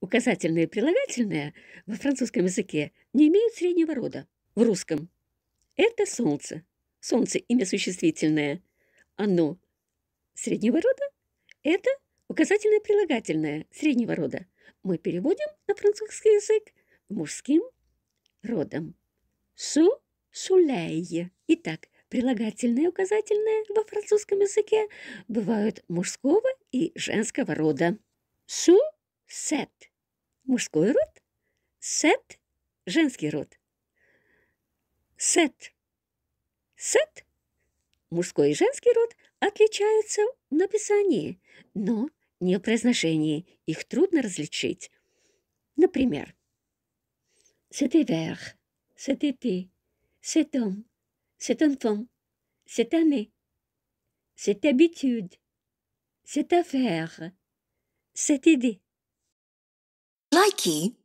Указательное и прилагательные во французском языке не имеют среднего рода. В русском это солнце. Солнце – имя существительное. Оно среднего рода. Это указательное прилагательное среднего рода. Мы переводим на французский язык мужским родом. Су – сулей. Итак, прилагательное и указательное во французском языке бывают мужского и женского рода. Су – сет мужской род, сет – женский род. Сет. Сет – мужской и женский род отличаются в написании, но не в произношении, их трудно различить. Например, cet hiver, cet été, cet homme, cet enfant, cette année, cette habitude, cette affaire, cette idée. Key.